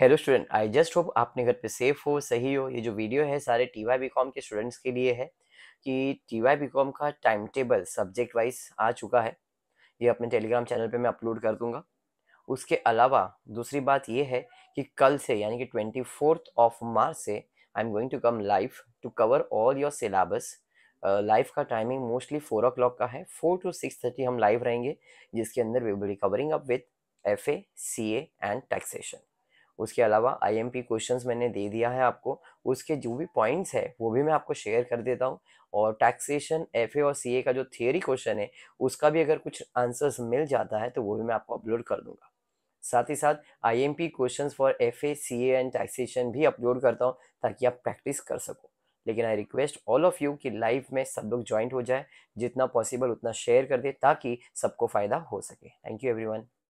hello student I just hope आपने घर पे सेफ हो सही हो ये जो वीडियो है सारे टी वाई बी कॉम के स्टूडेंट्स के लिए है कि टी वाई बी कॉम का टाइम टेबल सब्जेक्ट वाइज आ चुका है ये अपने टेलीग्राम चैनल पे मैं अपलोड कर दूंगा उसके अलावा दूसरी बात ये है कि कल से यानी कि ट्वेंटी फोर्थ ऑफ मार्च से I am going to come live to cover all your syllabus live का timing mostly four o'clock का है फोर टू सिक्स थर्टी हम लाइव रहेंगे जिसके अंदर we will be covering up with F A C A and taxation उसके अलावा IMP questions मैंने दे दिया है आपको उसके जो भी पॉइंट्स है वो भी मैं आपको शेयर कर देता हूँ और टैक्सेशन एफ और सी का जो थियोरी क्वेश्चन है उसका भी अगर कुछ आंसर्स मिल जाता है तो वो भी मैं आपको अपलोड कर दूँगा साथ ही साथ I M P question for F A C A and taxation भी अपलोड करता हूँ ताकि आप प्रैक्टिस कर सको लेकिन I request all of you कि लाइफ में सब लोग ज्वाइंट हो जाए जितना पॉसिबल उतना शेयर कर दे ताकि सबको फ़ायदा हो सके थैंक यू एवरीवन